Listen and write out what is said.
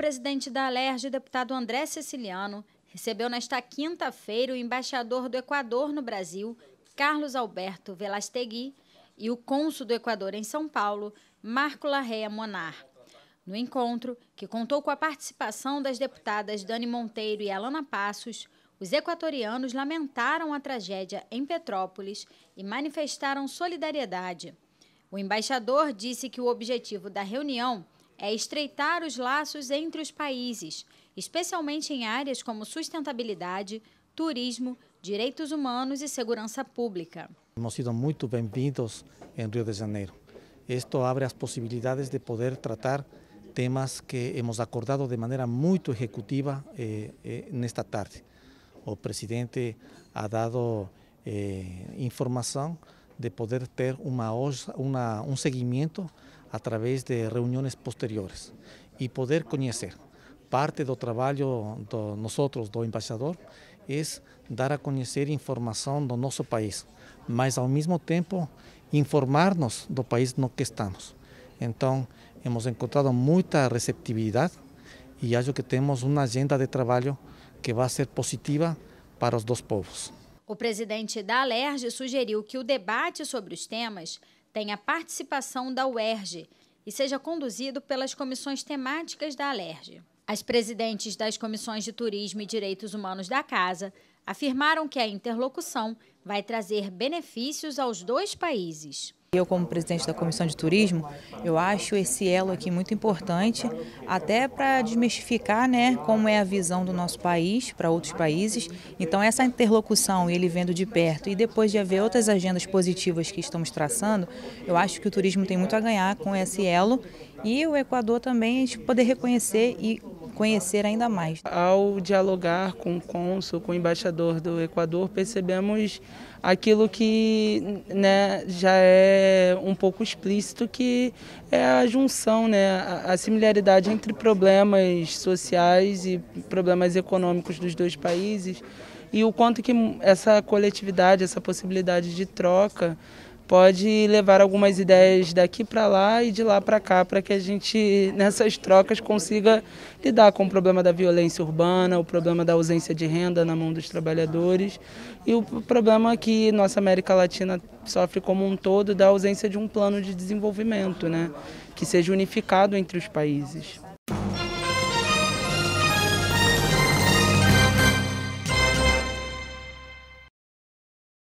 presidente da Alerj, deputado André Ceciliano, recebeu nesta quinta-feira o embaixador do Equador no Brasil, Carlos Alberto Velastegui, e o cônsul do Equador em São Paulo, Marco Larrea Monar. No encontro, que contou com a participação das deputadas Dani Monteiro e Alana Passos, os equatorianos lamentaram a tragédia em Petrópolis e manifestaram solidariedade. O embaixador disse que o objetivo da reunião é estreitar os laços entre os países, especialmente em áreas como sustentabilidade, turismo, direitos humanos e segurança pública. Hemos sido muito bem-vindos em Rio de Janeiro. Isto abre as possibilidades de poder tratar temas que hemos acordado de maneira muito executiva eh, eh, nesta tarde. O presidente ha dado eh, informação de poder ter uma, uma, um seguimento através de reuniões posteriores e poder conhecer. Parte do trabalho do nosotros, do embaixador, é dar a conhecer informação do nosso país, mas ao mesmo tempo informar-nos do país no que estamos. Então, hemos encontrado muita receptividade e acho que temos uma agenda de trabalho que vai ser positiva para os dois povos. O presidente da Alerj sugeriu que o debate sobre os temas tenha participação da UERJ e seja conduzido pelas comissões temáticas da Alerj. As presidentes das comissões de Turismo e Direitos Humanos da Casa afirmaram que a interlocução vai trazer benefícios aos dois países. Eu, como presidente da Comissão de Turismo, eu acho esse elo aqui muito importante, até para desmistificar né, como é a visão do nosso país para outros países. Então, essa interlocução, ele vendo de perto e depois de haver outras agendas positivas que estamos traçando, eu acho que o turismo tem muito a ganhar com esse elo e o Equador também a gente poder reconhecer e conhecer ainda mais. Ao dialogar com o cônsul, com o embaixador do Equador, percebemos aquilo que né, já é um pouco explícito, que é a junção, né, a similaridade entre problemas sociais e problemas econômicos dos dois países e o quanto que essa coletividade, essa possibilidade de troca pode levar algumas ideias daqui para lá e de lá para cá, para que a gente, nessas trocas, consiga lidar com o problema da violência urbana, o problema da ausência de renda na mão dos trabalhadores e o problema que nossa América Latina sofre como um todo da ausência de um plano de desenvolvimento, né? que seja unificado entre os países.